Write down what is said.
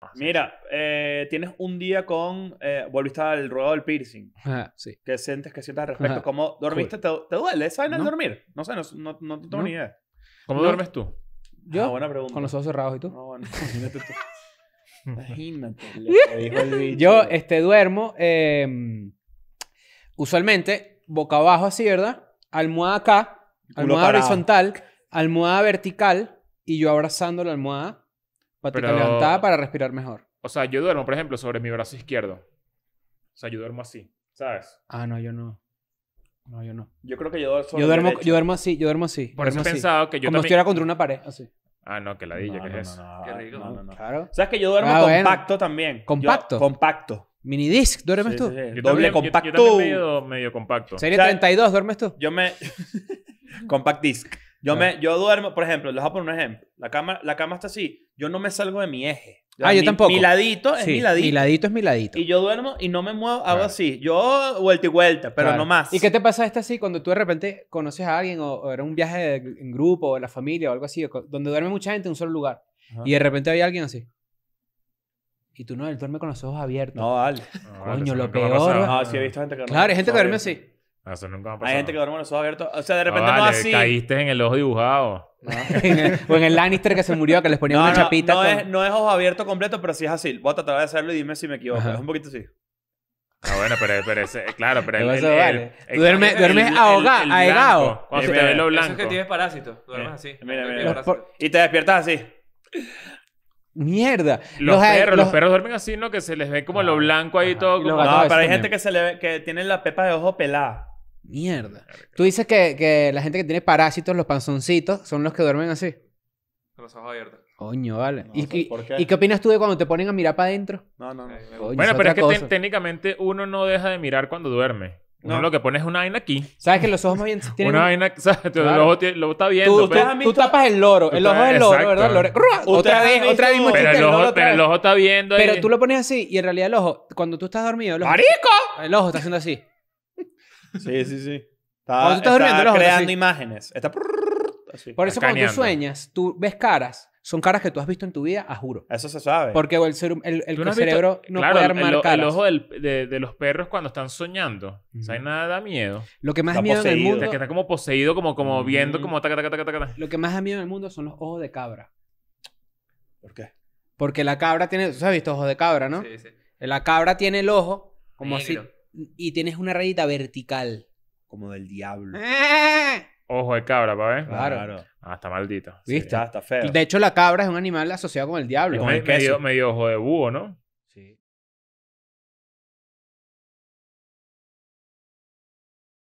Ah, Mira, eh, tienes un día con. Eh, volviste al ruedo del piercing. Ajá, sí. ¿Qué sientes, qué sientes al respecto? ¿Cómo dormiste? ¿Te, duele? ¿Sabes no. dormir? No sé, no, tengo ni idea. ¿Cómo duermes tú? Yo. Ah, buena pregunta. Con los ojos cerrados y tú. No, bueno, imagínate tú. imagínate. Yo este, duermo. Em, usualmente, boca abajo así, ¿verdad? Almohada acá, almohada horizontal, almohada vertical y yo abrazando la almohada para levantada para respirar mejor. O sea, yo duermo, por ejemplo, sobre mi brazo izquierdo. O sea, yo duermo así, ¿sabes? Ah, no, yo no. No, yo no. Yo creo que yo duermo. Yo duermo, yo duermo así, yo duermo así. Por eso he pensado que yo Como si también... estuviera contra una pared, así. Ah, no, que la ladilla, que es eso. Qué rico. No, no, no. Claro. ¿Sabes que yo duermo ah, compacto también? Yo- ¿Compacto? compacto. Minidisc, ¿duermes tú? Doble compacto. medio, medio compacto. Serie O sea, 32, ¿duermes tú? Yo me. Compact disc. Yo, ah. me, yo duermo, por ejemplo, les voy a poner un ejemplo. La cama, la cama está así. Yo no me salgo de mi eje. Ah, yo tampoco. Mi ladito es mi ladito. Mi ladito es mi ladito. Y yo duermo y no me muevo, hago así. Yo vuelta y vuelta, pero no más. ¿Y qué te pasa esta así cuando tú de repente conoces a alguien o, era un viaje en grupo o la familia o algo así, donde duerme mucha gente en un solo lugar? Y de repente hay alguien así. Y tú no, él duerme con los ojos abiertos. No, vale. Coño, lo peor. No, sí, he gente que Claro, hay gente que duerme así. Ah, hay gente que duerme con los ojos abiertos. O sea, de repente ah, no, así. Caíste en el ojo dibujado. o en el Lannister que se murió, que les ponía una chapita. No, es, no es ojo abierto completo, pero sí es así. Voy a tratar de hacerlo y dime si me equivoco. Es un poquito así. Ah, bueno, pero, pero claro, pero el, duermes, ahogado, ahogado. Cuando te ve lo blanco. Eso es que tienes parásito. Duermes eh. así. Y te despiertas así. Mierda. Los, perros, los... perros duermen así, ¿no? Que se les ve como lo blanco ahí todo. No, pero hay gente que se le ve, que tiene la pepa de ojo pelada. Mierda. Tú dices que, que la gente que tiene parásitos, los panzoncitos, son los que duermen así. Con los ojos abiertos. Coño, vale. ¿Y, qué, ¿Y qué opinas tú de cuando te ponen a mirar para adentro? No, no, no. bueno, pero es que técnicamente uno no deja de mirar cuando duerme. Uno No. lo que pone es una vaina aquí. ¿Sabes que los ojos más bien tienen... Una vaina, ¿sabes? El ojo está viendo. Pues. tú, tapas el loro. El ojo del loro, ¿verdad? El loro- Otra vez, otra vez. pero, el ojo, pero está viendo. Pero tú lo pones así y en realidad el ojo, cuando tú estás dormido... ¡Marico! El ojo está haciendo así. Sí, sí, sí. Está, creando imágenes. Está Por eso cuando tú sueñas, tú ves caras, son caras que tú has visto en tu vida, a juro. Eso se sabe. Porque el, cerebro no puede armar el, el ojo de, los perros cuando están soñando. O sea, nada da miedo. Lo que más da miedo en el mundo, que está como poseído, como, como viendo, como lo que más da miedo en el mundo son los ojos de cabra. ¿Por qué? Porque la cabra tiene, tú has visto ojos de cabra, ¿no? Sí, sí. La cabra tiene el ojo como así y tienes una rayita vertical. Como del diablo. ¡Eh! Ojo de cabra, para ver. Claro. Ah, está maldito. ¿Viste? Está, feo. De hecho, la cabra es un animal asociado con el diablo. Es medio ojo de búho, ¿no? Sí.